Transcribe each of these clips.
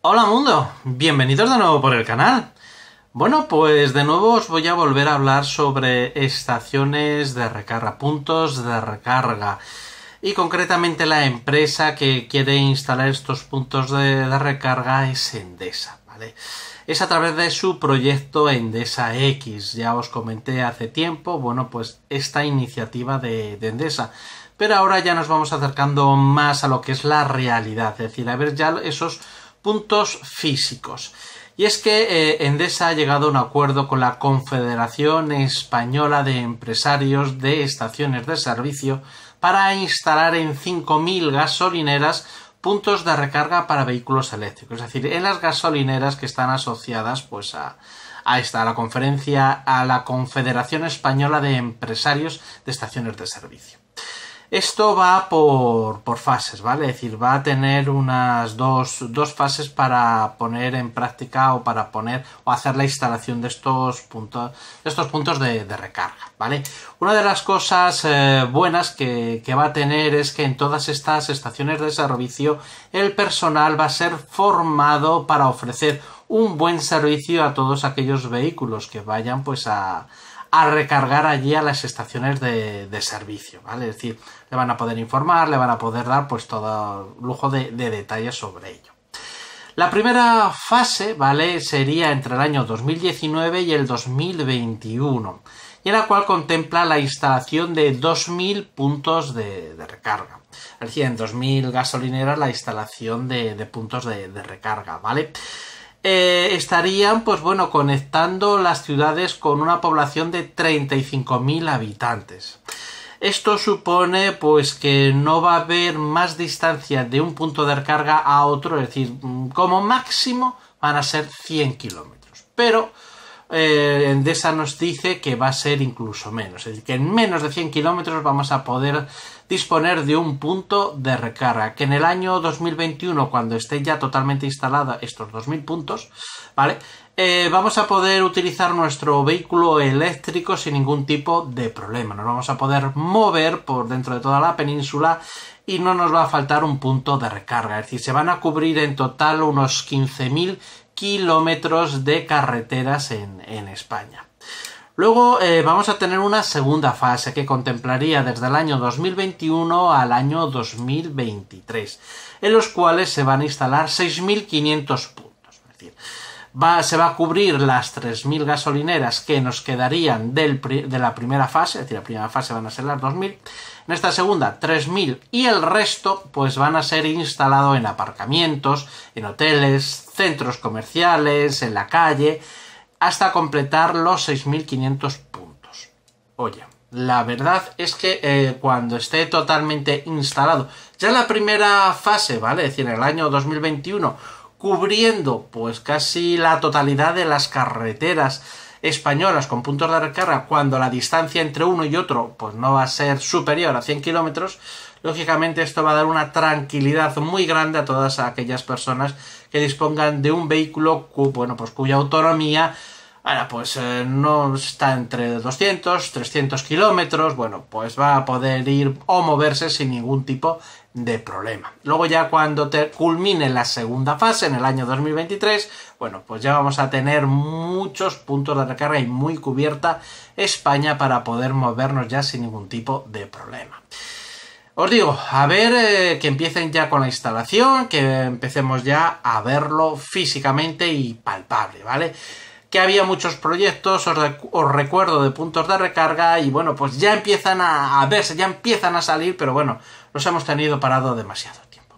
Hola mundo, bienvenidos de nuevo por el canal. Bueno, pues de nuevo os voy a volver a hablar sobre estaciones de recarga, puntos de recarga y concretamente la empresa que quiere instalar estos puntos de, recarga es Endesa, ¿vale? Es a través de su proyecto Endesa X, ya os comenté hace tiempo, bueno, pues esta iniciativa de, de Endesa pero ahora ya nos vamos acercando más a lo que es la realidad, es decir, a ver ya esos puntos físicos. Y es que eh, Endesa ha llegado a un acuerdo con la Confederación Española de Empresarios de Estaciones de Servicio para instalar en 5.000 gasolineras puntos de recarga para vehículos eléctricos, es decir, en las gasolineras que están asociadas pues a, a esta, la conferencia, a la Confederación Española de Empresarios de Estaciones de Servicio. Esto va por, fases, ¿vale? Es decir, va a tener unas dos, dos, fases para poner en práctica o para poner o hacer la instalación de estos puntos, de estos puntos de, recarga, ¿vale? Una de las cosas eh, buenas que, va a tener es que en todas estas estaciones de servicio el personal va a ser formado para ofrecer un buen servicio a todos aquellos vehículos que vayan pues a, a recargar allí a las estaciones de, servicio, ¿vale? Es decir, le van a poder informar, le van a poder dar pues todo lujo de, detalles sobre ello. La primera fase, ¿vale? Sería entre el año 2019 y el 2021, y en la cual contempla la instalación de 2.000 puntos de, de recarga. Es decir, en 2.000 gasolineras la instalación de, puntos de recarga, ¿vale? Eh, estarían, pues bueno, conectando las ciudades con una población de 35.000 habitantes. Esto supone pues que no va a haber más distancia de un punto de recarga a otro, es decir, mm, como máximo van a ser 100 kilómetros. Pero eh, Endesa nos dice que va a ser incluso menos, es decir, que en menos de 100 kilómetros vamos a poder disponer de un punto de recarga, que en el año 2021, cuando esté ya totalmente instalada estos 2.000 puntos, ¿vale? Eh, vamos a poder utilizar nuestro vehículo eléctrico sin ningún tipo de problema. Nos vamos a poder mover por dentro de toda la península y no nos va a faltar un punto de recarga. Es decir, se van a cubrir en total unos 15.000 kilómetros de carreteras en, España. Luego eh, vamos a tener una segunda fase que contemplaría desde el año 2021 al año 2023, en los cuales se van a instalar 6.500 puntos. Es decir, se va a cubrir las 3.000 gasolineras que nos quedarían del, de la primera fase, es decir, la primera fase van a ser las 2.000, en esta segunda 3.000 y el resto pues van a ser instalado en aparcamientos, en hoteles, centros comerciales, en la calle, hasta completar los 6.500 puntos. Oye, la verdad es que eh, cuando esté totalmente instalado, ya en la primera fase, ¿vale? Es decir, en el año 2021 cubriendo pues casi la totalidad de las carreteras españolas con puntos de recarga cuando la distancia entre uno y otro pues no va a ser superior a 100 kilómetros, lógicamente esto va a dar una tranquilidad muy grande a todas aquellas personas que dispongan de un vehículo pues cuya autonomía Ahora, pues eh, no está entre 200, 300 kilómetros, bueno, pues va a poder ir o moverse sin ningún tipo de problema. Luego ya cuando culmine la segunda fase en el año 2023, bueno, pues ya vamos a tener muchos puntos de recarga y muy cubierta España para poder movernos ya sin ningún tipo de problema. Os digo, a ver eh, que empiecen ya con la instalación, que empecemos ya a verlo físicamente y palpable, ¿vale? que había muchos proyectos, os, recuerdo de puntos de recarga y bueno, pues ya empiezan a, verse, ya empiezan a salir, pero bueno, los hemos tenido parado demasiado tiempo.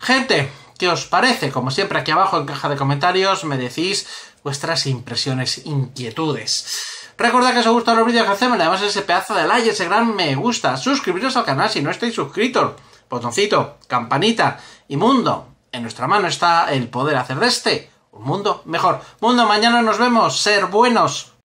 Gente, ¿qué os parece? Como siempre aquí abajo en caja de comentarios me decís vuestras impresiones, inquietudes. Recordad que os gustan los vídeos que hacemos, le damos ese pedazo de like, ese gran me gusta, suscribiros al canal si no estáis suscritos, botoncito, campanita y mundo. En nuestra mano está el poder hacer de este mundo mejor. Mundo, mañana nos vemos. Ser buenos.